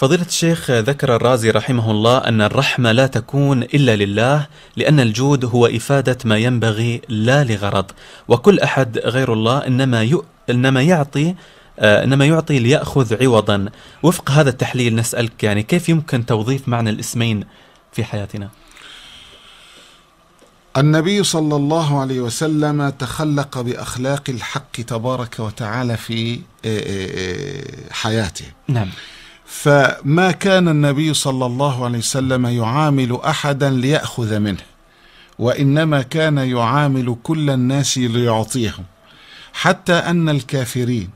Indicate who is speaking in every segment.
Speaker 1: فضيلة الشيخ ذكر الرازي رحمه الله أن الرحمة لا تكون إلا لله لأن الجود هو إفادة ما ينبغي لا لغرض وكل أحد غير الله إنما, ي... إنما يعطي آه، إنما يعطي ليأخذ عوضا وفق هذا التحليل نسألك يعني كيف يمكن توظيف معنى الاسمين في حياتنا النبي صلى الله عليه وسلم تخلق بأخلاق الحق تبارك وتعالى في آه، آه، حياته نعم فما كان النبي صلى الله عليه وسلم يعامل احدا لياخذ منه وانما كان يعامل كل الناس ليعطيهم حتى ان الكافرين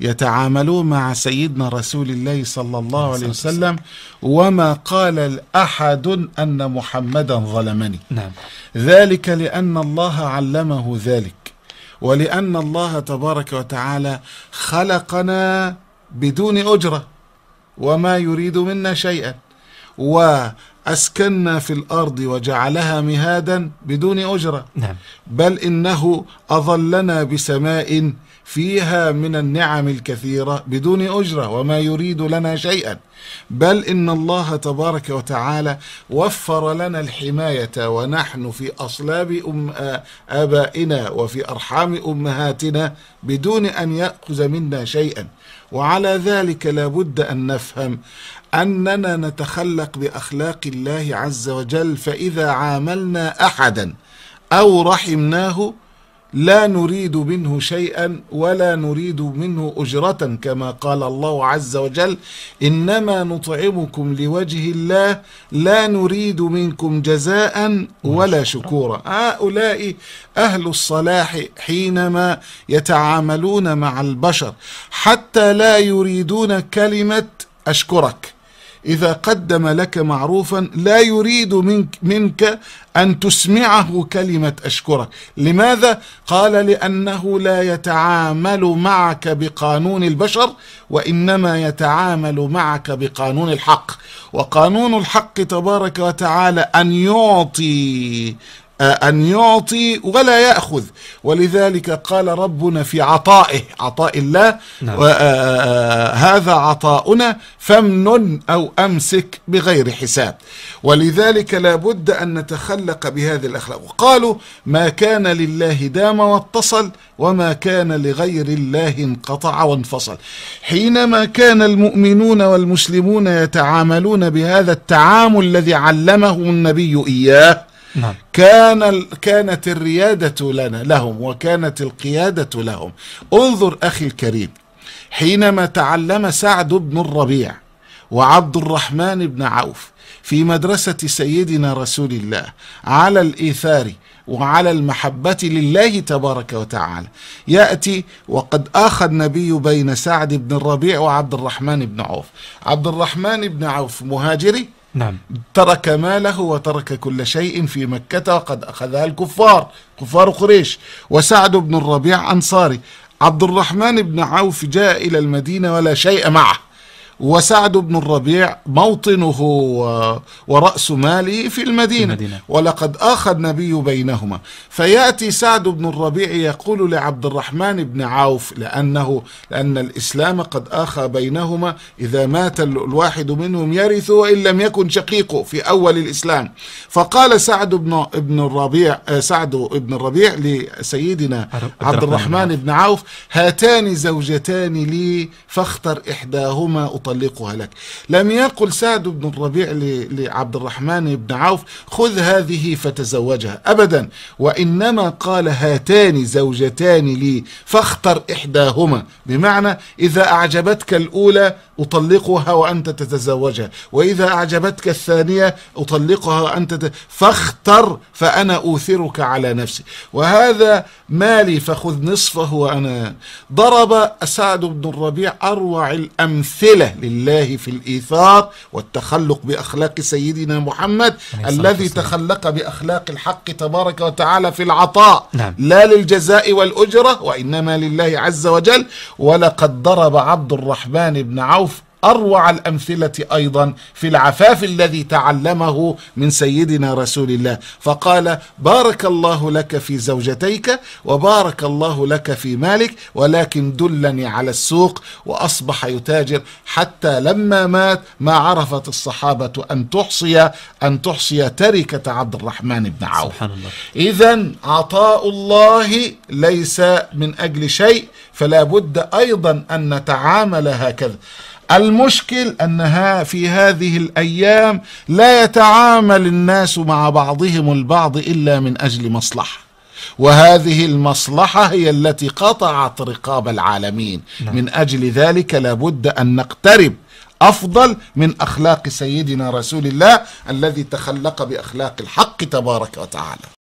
Speaker 1: يتعاملون مع سيدنا رسول الله صلى الله عليه وسلم وما قال أحد أن محمدا ظلمني نعم. ذلك لأن الله علمه ذلك ولأن الله تبارك وتعالى خلقنا بدون أجرة وما يريد منا شيئا وأسكننا في الأرض وجعلها مهادا بدون أجرة نعم. بل إنه أظلنا بسماء فيها من النعم الكثيرة بدون أجرة وما يريد لنا شيئا بل إن الله تبارك وتعالى وفر لنا الحماية ونحن في أصلاب أم آبائنا وفي أرحام أمهاتنا بدون أن يأخذ منا شيئا وعلى ذلك لابد أن نفهم أننا نتخلق بأخلاق الله عز وجل فإذا عاملنا أحدا أو رحمناه لا نريد منه شيئا ولا نريد منه أجرة كما قال الله عز وجل إنما نطعمكم لوجه الله لا نريد منكم جزاء ولا شكورا هؤلاء أهل الصلاح حينما يتعاملون مع البشر حتى لا يريدون كلمة أشكرك إذا قدم لك معروفا لا يريد منك, منك أن تسمعه كلمة أشكرك لماذا؟ قال لأنه لا يتعامل معك بقانون البشر وإنما يتعامل معك بقانون الحق وقانون الحق تبارك وتعالى أن يعطي آه، أن يعطي ولا يأخذ ولذلك قال ربنا في عطائه عطاء الله نعم. آه، آه، هذا عطاؤنا فمن أو أمسك بغير حساب ولذلك لابد أن نتخلق بهذه الأخلاق وقالوا ما كان لله دام واتصل وما كان لغير الله انقطع وانفصل حينما كان المؤمنون والمسلمون يتعاملون بهذا التعامل الذي علمه النبي إياه نعم. كان كانت الريادة لنا لهم وكانت القيادة لهم انظر أخي الكريم حينما تعلم سعد بن الربيع وعبد الرحمن بن عوف في مدرسة سيدنا رسول الله على الإيثار وعلى المحبة لله تبارك وتعالى يأتي وقد آخى النبي بين سعد بن الربيع وعبد الرحمن بن عوف عبد الرحمن بن عوف مهاجري نعم ترك ماله وترك كل شيء في مكة وقد أخذها الكفار كفار قريش وسعد بن الربيع أنصاري عبد الرحمن بن عوف جاء إلى المدينة ولا شيء معه وسعد بن الربيع موطنه ورأس ماله في المدينة, المدينة ولقد آخى النبي بينهما فيأتي سعد بن الربيع يقول لعبد الرحمن بن عوف لأنه لأن الإسلام قد آخى بينهما إذا مات الواحد منهم يرث وإن لم يكن شقيقه في أول الإسلام فقال سعد بن ابن الربيع آه، سعد بن الربيع لسيدنا عبد الرحمن بن عوف هاتان زوجتان لي فاختر إحداهما أطلقها لك لم يقل سعد بن الربيع لعبد الرحمن بن عوف خذ هذه فتزوجها أبدا وإنما قال هاتان زوجتان لي فاختر إحداهما بمعنى إذا أعجبتك الأولى أطلقها وأنت تتزوجها وإذا أعجبتك الثانية أطلقها وأنت فاختر فأنا أوثرك على نفسي وهذا مالي فخذ نصفه وأنا ضرب سعد بن الربيع أروع الأمثلة أهل الله في الإيثار والتخلق بأخلاق سيدنا محمد الذي تخلق بأخلاق الحق تبارك وتعالى في العطاء نعم. لا للجزاء والأجرة وإنما لله عز وجل ولقد ضرب عبد الرحمن بن عوف اروع الامثله ايضا في العفاف الذي تعلمه من سيدنا رسول الله فقال بارك الله لك في زوجتيك وبارك الله لك في مالك ولكن دلني على السوق واصبح يتاجر حتى لما مات ما عرفت الصحابه ان تحصي ان تحصي تركه عبد الرحمن بن عوف سبحان الله اذا عطاء الله ليس من اجل شيء فلا بد ايضا ان نتعامل هكذا المشكل أنها في هذه الأيام لا يتعامل الناس مع بعضهم البعض إلا من أجل مصلحة وهذه المصلحة هي التي قطعت رقاب العالمين نعم. من أجل ذلك لابد أن نقترب أفضل من أخلاق سيدنا رسول الله الذي تخلق بأخلاق الحق تبارك وتعالى